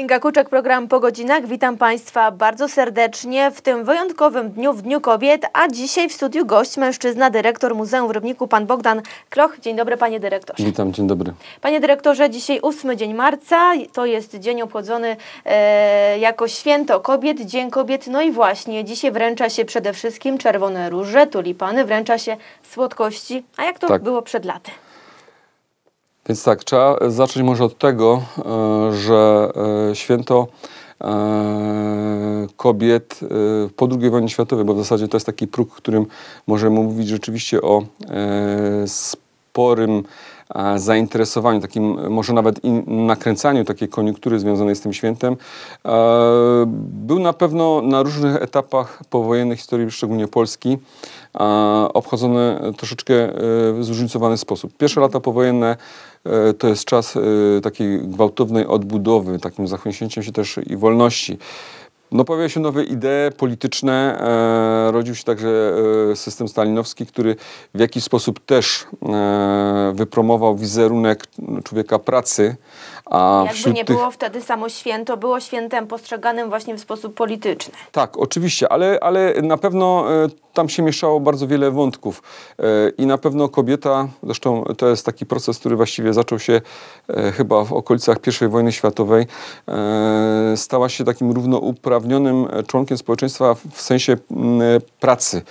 Kinga Kuczek, program po godzinach. Witam Państwa bardzo serdecznie w tym wyjątkowym dniu, w Dniu Kobiet, a dzisiaj w studiu gość, mężczyzna, dyrektor Muzeum w Rybniku, pan Bogdan Kloch. Dzień dobry, panie dyrektorze. Witam, dzień dobry. Panie dyrektorze, dzisiaj 8 dzień marca, to jest dzień obchodzony e, jako święto kobiet, Dzień Kobiet. No i właśnie, dzisiaj wręcza się przede wszystkim czerwone róże, tulipany, wręcza się słodkości. A jak to tak. było przed laty? Więc tak, trzeba zacząć może od tego, e, że e, święto e, kobiet po II wojnie światowej, bo w zasadzie to jest taki próg, którym możemy mówić rzeczywiście o sporym zainteresowaniu, takim może nawet nakręcaniu takiej koniunktury związanej z tym świętem, był na pewno na różnych etapach powojennej historii, szczególnie Polski, obchodzony troszeczkę w zróżnicowany sposób. Pierwsze lata powojenne E, to jest czas e, takiej gwałtownej odbudowy, takim zachwycięciem się też i wolności. No pojawiały się nowe idee polityczne, e, rodził się także e, system stalinowski, który w jakiś sposób też e, wypromował wizerunek człowieka pracy, a Jakby nie tych... było wtedy samo święto, było świętem postrzeganym właśnie w sposób polityczny. Tak, oczywiście, ale, ale na pewno e, tam się mieszało bardzo wiele wątków e, i na pewno kobieta, zresztą to jest taki proces, który właściwie zaczął się e, chyba w okolicach I wojny światowej, stała się takim równouprawnionym członkiem społeczeństwa w sensie mm, pracy.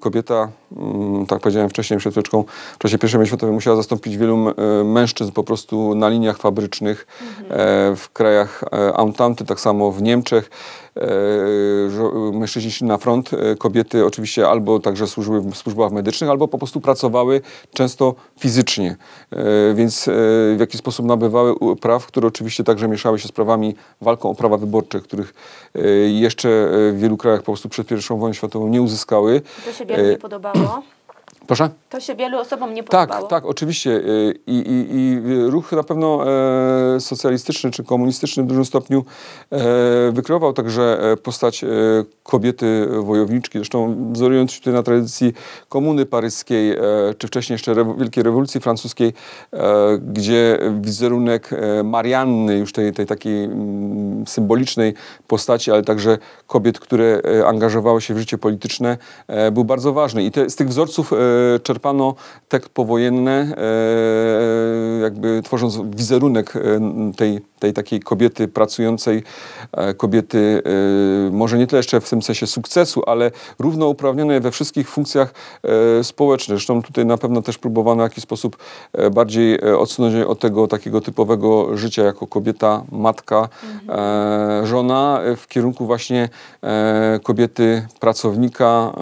Kobieta Mm, tak powiedziałem wcześniej przed chwileczką, w czasie I wojny światowej musiała zastąpić wielu e, mężczyzn po prostu na liniach fabrycznych mhm. E, w krajach e, Antanty, tak samo w Niemczech. E, e, mężczyźni szli na front, e, kobiety oczywiście albo także służyły w służbach medycznych, albo po prostu pracowały często fizycznie, więc w jakiś sposób nabywały praw, które oczywiście także mieszały się z prawami, walką o prawa wyborcze, których jeszcze w wielu krajach po prostu przed I wojną światową nie uzyskały. To się nie podobało? Proszę? To się wielu osobom nie tak, podobało. Tak, tak, oczywiście. Y, I, i, i y, ruch na pewno e, socjalistyczny czy komunistyczny w dużym stopniu e, wykrywał także e, postać kobiety wojowniczki. Zresztą wzorując się tutaj na tradycji komuny paryskiej, czy wcześniej jeszcze Wielkiej Rewolucji Francuskiej, gdzie wizerunek Marianny, już tej, tej takiej mm, symbolicznej postaci, ale także kobiet, które angażowały się w życie polityczne, był bardzo ważny. I te, z tych wzorców E, czerpano tekst powojenny, e, jakby tworząc wizerunek e, tej, tej takiej kobiety pracującej, kobiety może nie tyle jeszcze w tym sensie sukcesu, ale równouprawnionej we wszystkich funkcjach społecznych. Zresztą tutaj na pewno też próbowano w jakiś sposób bardziej odsunąć się od tego takiego typowego życia jako kobieta, matka, żona w kierunku właśnie kobiety pracownika,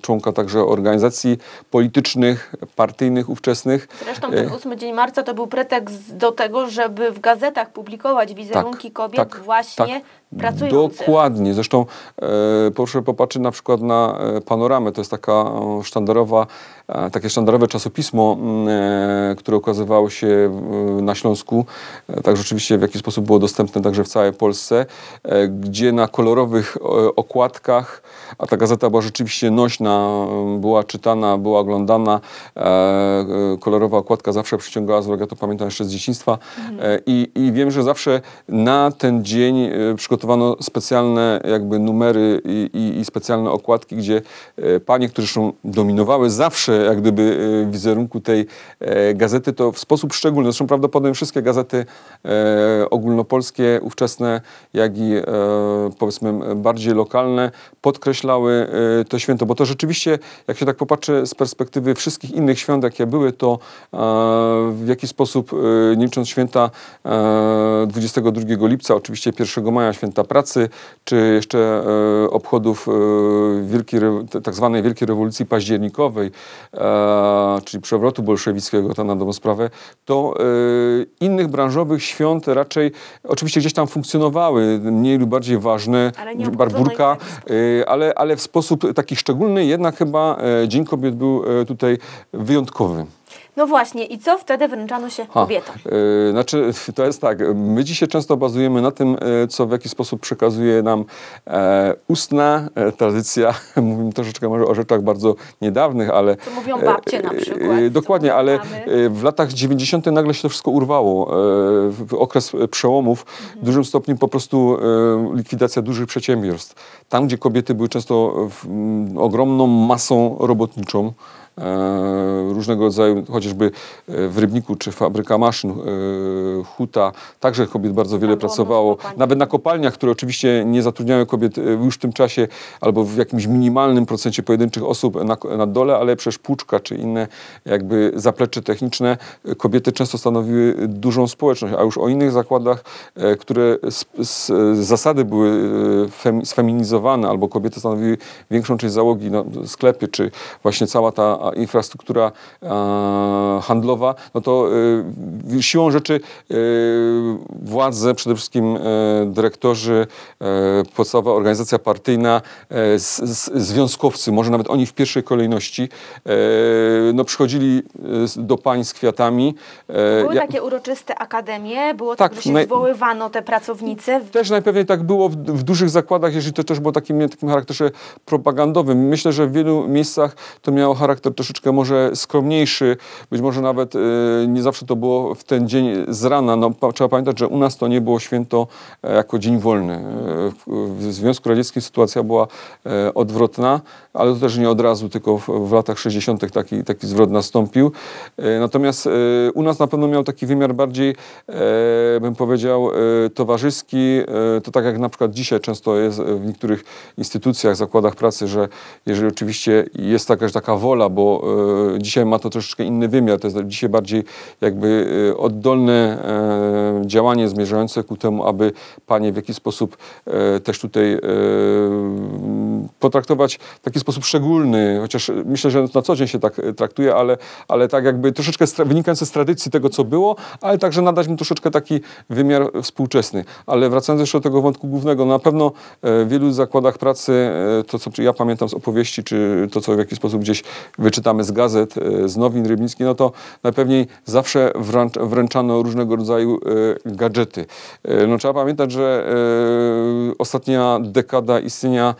członka także organizacji politycznych, partyjnych ówczesnych. Zresztą e, ten 8 dzień marca to był pretekst do tego, żeby w gazetach publikować wizerunki tak, kobiet tak, właśnie tak. Pracujących. Dokładnie. Zresztą e, proszę popatrzeć na przykład na e, Panoramę. To jest taka sztandarowa, e, takie sztandarowe czasopismo, mm, e, które ukazywało się na Śląsku. tak rzeczywiście w jakiś sposób było dostępne także w całej Polsce, e, gdzie na kolorowych okładkach, a ta gazeta była rzeczywiście nośna, była czytana, była oglądana, e, e, kolorowa okładka zawsze przyciągała z ja to pamiętam jeszcze z dzieciństwa mhm. I, i wiem, że zawsze na ten dzień przygotowano specjalne jakby numery i, i, i specjalne okładki, gdzie panie, które zresztą dominowały zawsze jak gdyby wizerunku tej gazety, to w sposób szczególny, zresztą prawdopodobnie wszystkie gazety ogólnopolskie, ówczesne, jak i powiedzmy bardziej lokalne, podkreślały to święto, bo to rzeczywiście, jak się tak popatrzy z perspektywy perspektywy wszystkich innych świąt, jakie były, to e, w jaki sposób, licząc e, święta 22 e, lipca, oczywiście 1 maja, święta pracy, czy jeszcze obchodów wielkiej, tak zwanej Wielkiej Rewolucji Październikowej, czyli przewrotu bolszewickiego, to na dobrą sprawę, to innych branżowych świąt raczej oczywiście gdzieś tam funkcjonowały, mniej lub bardziej ważne, barburka, ale, ale w sposób taki szczególny jednak chyba Dzień Kobiet był E, tutaj wyjątkowy. No właśnie, i co wtedy wręczano się kobietom? Yy, znaczy, to jest tak, my dzisiaj często bazujemy na tym, e, co w jakiś sposób przekazuje nam e, ustna e, tradycja. Mówimy troszeczkę może o rzeczach bardzo niedawnych, ale... To mówią babcie na e, przykład. dokładnie, ale w latach 90. nagle się to wszystko urwało. w okres przełomów w mhm. dużym stopniu po prostu likwidacja dużych przedsiębiorstw. Tam, gdzie kobiety były często w, ogromną masą robotniczą, E, różnego rodzaju, chociażby e, w Rybniku czy fabryka maszyn e, Huta, także kobiet bardzo wiele pracowało. Nawet na kopalniach, które oczywiście nie zatrudniają kobiet już w tym czasie albo w jakimś minimalnym procencie pojedynczych osób na, na dole, ale przecież Puczka czy inne jakby zaplecze techniczne, kobiety często stanowiły dużą społeczność, a już o innych zakładach, które z, z zasady były sfeminizowane albo kobiety stanowiły większą część załogi, no, sklepy czy właśnie cała ta infrastruktura handlowa, no to y, siłą rzeczy y, władze, przede wszystkim y, dyrektorzy, podstawowa organizacja partyjna, związkowcy, może nawet oni w pierwszej kolejności, no przychodzili do pań z kwiatami. Były ja, takie uroczyste akademie, było tak, tak że się naj... zwoływano te pracownice. Też najpewniej tak było w, w dużych zakładach, jeżeli to też było takim, takim charakterze propagandowym. Myślę, że w wielu miejscach to miało charakter troszeczkę może skromniejszy, być może nawet y, nie zawsze to było w ten dzień z rana. No, trzeba pamiętać, że u nas to nie było święto e, jako dzień wolny. E, w Związku Radzieckim sytuacja była e, odwrotna, ale to też nie od razu, tylko w latach 60. taki, taki zwrot nastąpił. Natomiast u nas na pewno miał taki wymiar bardziej, bym powiedział, towarzyski. To tak jak na przykład dzisiaj często jest w niektórych instytucjach, zakładach pracy, że jeżeli oczywiście jest taka, taka wola, bo bo e, dzisiaj ma to troszeczkę inny wymiar. To jest dzisiaj bardziej jakby e, oddolne e, działanie zmierzające ku temu, aby panie w jakiś sposób też tutaj potraktować w taki sposób szczególny, chociaż myślę, że na co dzień się tak e, traktuje, ale, ale tak jakby troszeczkę wynikające z tradycji tego, co było, ale także nadać mu troszeczkę taki wymiar współczesny. Ale wracając jeszcze do tego wątku głównego, na pewno e, w wielu zakładach pracy, e, to co ja pamiętam z opowieści, czy to co w jakiś sposób gdzieś wyczytamy z gazet, z nowin rybnickich, no to najpewniej zawsze wręcz, wręczano różnego rodzaju gadżety. No trzeba pamiętać, że ostatnia dekada istnienia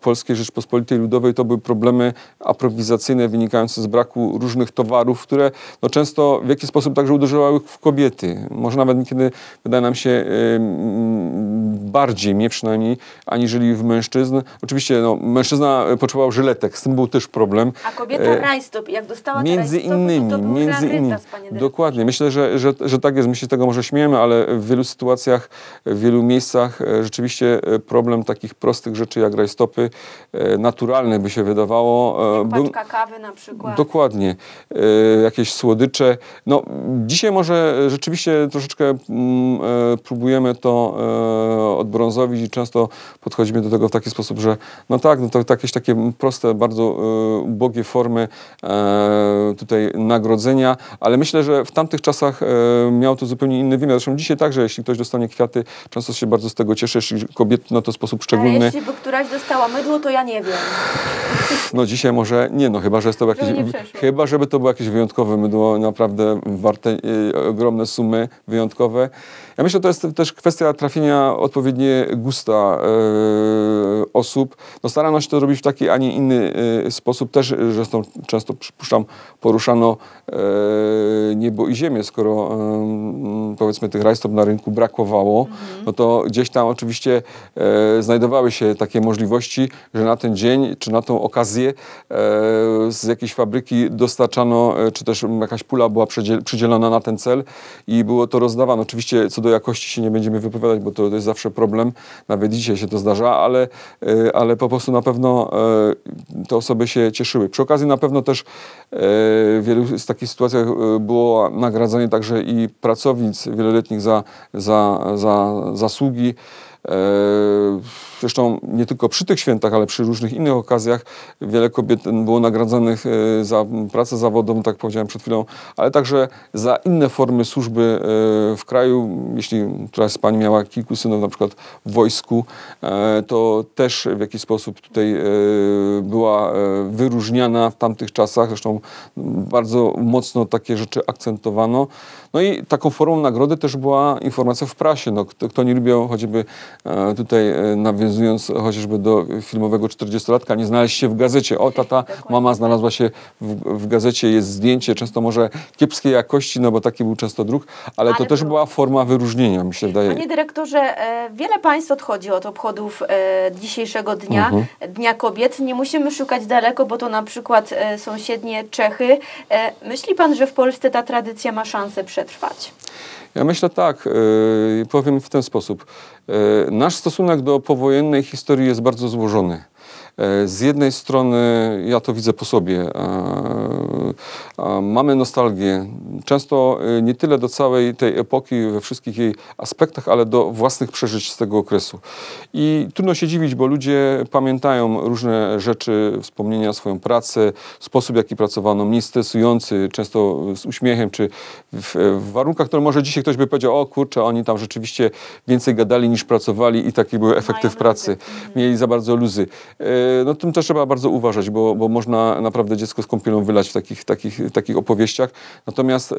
Polskiej Rzeczpospolitej Ludowej to były problemy aprowizacyjne wynikające z braku różnych towarów, które no, często w jakiś sposób także uderzały w kobiety. Może nawet niekiedy wydaje nam się bardziej, mnie przynajmniej, aniżeli w mężczyzn. Oczywiście no, mężczyzna potrzebował żyletek, z tym był też problem. A kobieta e, rajstop, jak dostała Między rajstop, innymi, to, to między innymi. Dokładnie. Myślę, że, że, że tak jest. My się tego może śmiejemy, ale w wielu sytuacjach, w wielu miejscach e, rzeczywiście e, problem takich prostych rzeczy jak rajstop stopy e, naturalne, by się wydawało. E, paczka kawy na przykład. Dokładnie. E, jakieś słodycze. No, dzisiaj może rzeczywiście troszeczkę mm, próbujemy to odbrązowić i często podchodzimy do tego w taki sposób, że no tak, no to tak jakieś takie proste, bardzo ubogie formy tutaj nagrodzenia, ale myślę, że w tamtych czasach miał to zupełnie inny wymiar. Zresztą dzisiaj także, jeśli ktoś dostanie kwiaty, często się bardzo z tego cieszy, jeśli kobiety na to sposób szczególny. Ale jeśli by któraś dostała dostała mydło, to ja nie wiem. No dzisiaj może nie, no chyba, że jest to jakieś, no chyba, żeby to było jakieś wyjątkowe mydło, naprawdę warte y, ogromne sumy wyjątkowe. Ja myślę, że to jest też kwestia trafienia odpowiednie gusta y, osób. No starano się to robić w taki, a nie inny y, sposób. Też zresztą często, przypuszczam, poruszano niebo i ziemię, skoro powiedzmy tych rajstop na rynku brakowało, mhm. no to gdzieś tam oczywiście znajdowały się takie możliwości, że na ten dzień czy na tą okazję okazję e, z jakiejś fabryki dostarczano, e, czy też jakaś pula była przydzielona na ten cel i było to rozdawane. Oczywiście co do jakości się nie będziemy wypowiadać, bo to, to jest zawsze problem, nawet dzisiaj się to zdarza, ale, e, ale po prostu na pewno te osoby się cieszyły. Przy okazji na pewno też w wielu z takich sytuacjach było nagradzanie także i pracownic wieloletnich za, za, za zasługi. E, zresztą nie tylko przy tych świętach, ale przy różnych innych okazjach wiele kobiet było nagradzanych e, za pracę zawodową, tak powiedziałem przed chwilą, ale także za inne formy służby e, w kraju. Jeśli któraś z Pani miała kilku synów na przykład w wojsku, to też w jakiś sposób tutaj była wyróżniana w tamtych czasach. Zresztą bardzo mocno takie rzeczy akcentowano. No i taką formą nagrody też była informacja w prasie. No, kto, kto nie lubił choćby E, tutaj e, nawiązując chociażby do filmowego 40-latka, nie znaleźć się w gazecie. O, tata, mama tak. znalazła się w, w, gazecie, jest zdjęcie, często może kiepskiej jakości, no bo taki był często druk, ale, ale to też była forma wyróżnienia, mi się wydaje. Panie dyrektorze, e, wiele państw odchodzi od obchodów dzisiejszego dnia, mhm. Dnia Kobiet. Nie musimy szukać daleko, bo to na przykład sąsiednie Czechy. Myśli pan, że w Polsce ta tradycja ma szansę przetrwać? Ja myślę tak, e, powiem w ten sposób. E, nasz stosunek do powojennej historii jest bardzo złożony. E, z jednej strony ja to widzę po sobie. E, mamy nostalgię, często e, nie tyle do całej tej epoki we wszystkich jej aspektach, ale do własnych przeżyć z tego okresu. I trudno się dziwić, bo ludzie pamiętają różne rzeczy, wspomnienia, swoją pracę, sposób, jaki pracowano, mniej stresujący, często z uśmiechem, czy w, warunkach, które może dzisiaj ktoś by powiedział, o kurczę, oni tam rzeczywiście więcej gadali niż pracowali i taki był efektyw pracy. Mhm. Mieli za bardzo luzy no tym też trzeba bardzo uważać, bo, bo można naprawdę dziecko z kąpielą wylać w takich, takich, takich opowieściach. Natomiast y,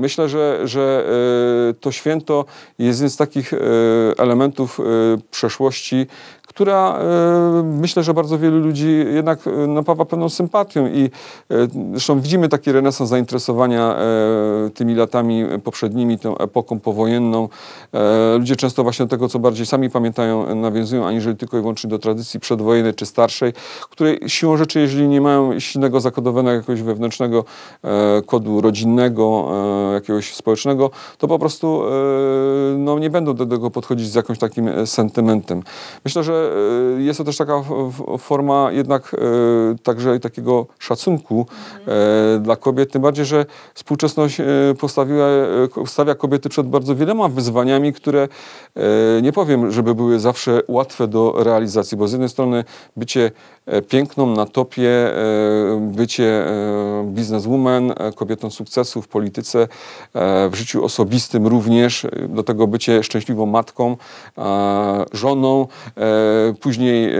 myślę, że, że y, to święto jest jednym z takich y, elementów przeszłości, która myślę, że bardzo wielu ludzi jednak napawa pewną sympatią i zresztą widzimy taki renesans zainteresowania tymi latami poprzednimi, tą epoką powojenną. Ludzie często właśnie do tego, co bardziej sami pamiętają, nawiązują, aniżeli tylko i wyłącznie do tradycji przedwojennej czy starszej, której siłą rzeczy, jeżeli nie mają silnego zakodowanego jakiegoś wewnętrznego e, kodu rodzinnego, e, jakiegoś społecznego, to po prostu e, no, nie będą do tego podchodzić z jakimś takim e, sentymentem. Myślę, że e, jest to też taka forma jednak e, także takiego szacunku mhm. dla kobiet, tym bardziej, że współczesność postawiła, stawia kobiety przed bardzo wieloma wyzwaniami, które nie powiem, żeby były zawsze łatwe do realizacji, bo z jednej strony bycie e, piękną na topie, e, bycie e, bizneswoman, kobietą sukcesu w polityce, w życiu osobistym również, do tego bycie szczęśliwą matką, żoną, później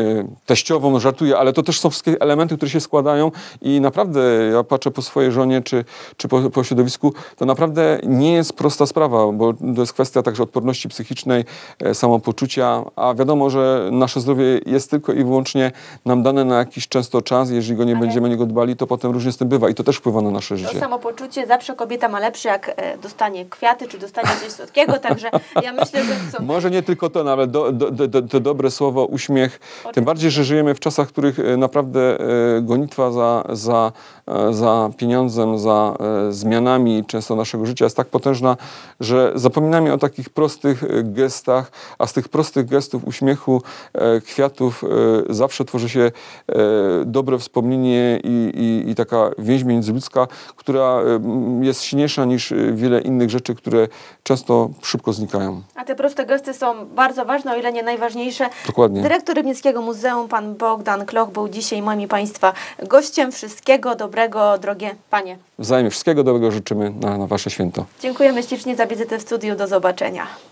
teściową, żartuję, ale to też są wszystkie elementy, które się składają i naprawdę ja patrzę po swojej żonie czy, czy po, po środowisku, to naprawdę nie jest prosta sprawa, bo to jest kwestia także odporności psychicznej, samopoczucia, a wiadomo, że nasze zdrowie jest tylko i wyłącznie wyłącznie nam dane na jakiś często czas, jeżeli go nie Ale... będziemy niego dbali, to potem różnie z tym bywa i to też wpływa na nasze życie. To samopoczucie zawsze kobieta ma lepsze, jak e, dostanie kwiaty, czy dostanie coś słodkiego, także ja myślę, że... Są... Może nie tylko to, no, ale do, do, do, dobre słowo, uśmiech, Oczywiście. tym bardziej, że żyjemy w czasach, w których e, naprawdę e, gonitwa za, za E, za pieniądzem, za e, zmianami często naszego życia jest tak potężna, że zapominamy o takich prostych e, gestach, a z tych prostych gestów, uśmiechu, kwiatów zawsze tworzy się dobre wspomnienie i, i, i taka więź międzyludzka, która jest silniejsza niż wiele innych rzeczy, które często szybko znikają. A te proste gesty są bardzo ważne, o ile nie najważniejsze. Dokładnie. Dyrektor Rybnickiego Muzeum, pan Bogdan Kloch, był dzisiaj moim i Państwa gościem. Wszystkiego dobrego dobrego, drogie Panie. Wzajemnie wszystkiego dobrego życzymy na, na Wasze święto. Dziękujemy ślicznie za wizytę w studiu. Do zobaczenia.